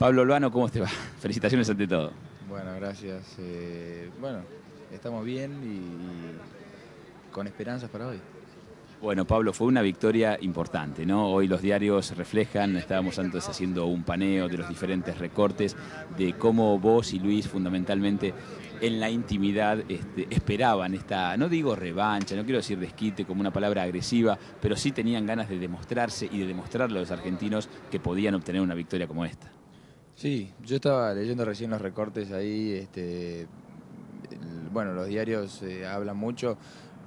Pablo Albano, ¿cómo te va? Felicitaciones ante todo. Bueno, gracias. Eh, bueno, estamos bien y, con esperanzas para hoy. Bueno, Pablo, fue una victoria importante, ¿no? Hoy los diarios reflejan, estábamos antes haciendo un paneo de los diferentes recortes, de cómo vos y Luis fundamentalmente en la intimidad este, esperaban esta, no digo revancha, no quiero decir desquite como una palabra agresiva, pero sí tenían ganas de demostrarse y de demostrarle a los argentinos que podían obtener una victoria como esta. Sí, yo estaba leyendo recién los recortes ahí, este, bueno, los diarios eh, hablan mucho.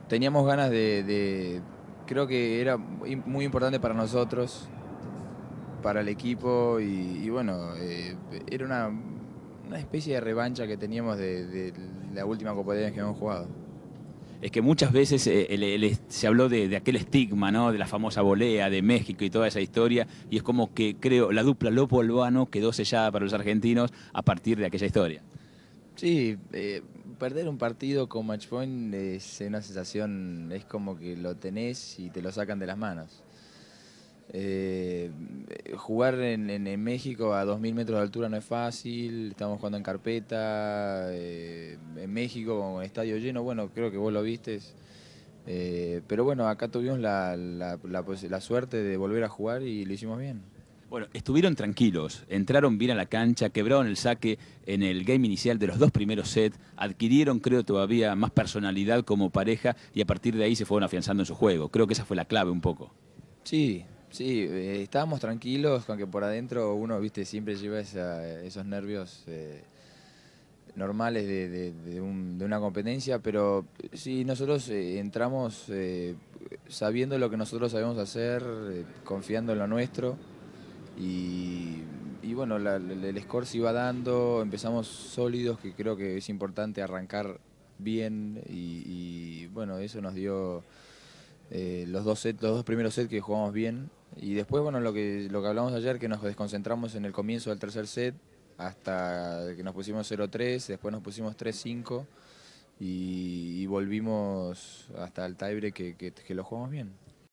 Teníamos ganas de, creo que era muy importante para nosotros, para el equipo y, bueno, eh, era una, especie de revancha que teníamos de, la última Copa de que hemos jugado es que muchas veces eh, se habló de, aquel estigma, ¿no? De la famosa volea de México y toda esa historia, y es como que creo la dupla Lopo Albano quedó sellada para los argentinos a partir de aquella historia. Sí, eh, perder un partido con Matchpoint es una sensación, es como que lo tenés y te lo sacan de las manos. Eh, jugar en, México a 2.000 metros de altura no es fácil, estamos jugando en carpeta, eh, en México con estadio lleno, bueno, creo que vos lo viste. Eh, pero bueno, acá tuvimos la, la suerte de volver a jugar y lo hicimos bien. Bueno, estuvieron tranquilos, entraron bien a la cancha, quebraron el saque en el game inicial de los dos primeros sets, adquirieron, creo, todavía más personalidad como pareja y a partir de ahí se fueron afianzando en su juego. Creo que esa fue la clave un poco. Sí, Sí, eh, estábamos tranquilos, aunque por adentro uno, viste, siempre lleva esos nervios eh, normales de, una competencia, pero sí, nosotros eh, entramos sabiendo lo que nosotros sabemos hacer, confiando en lo nuestro, y, bueno, el score se iba dando, empezamos sólidos, que creo que es importante arrancar bien, y bueno, eso nos dio eh, los, dos dos primeros sets que jugamos bien. Y después, bueno, lo que, lo que hablamos ayer, que nos desconcentramos en el comienzo del tercer set, hasta que nos pusimos 0-3, después nos pusimos 3-5 y, volvimos hasta el tiebreak que lo jugamos bien.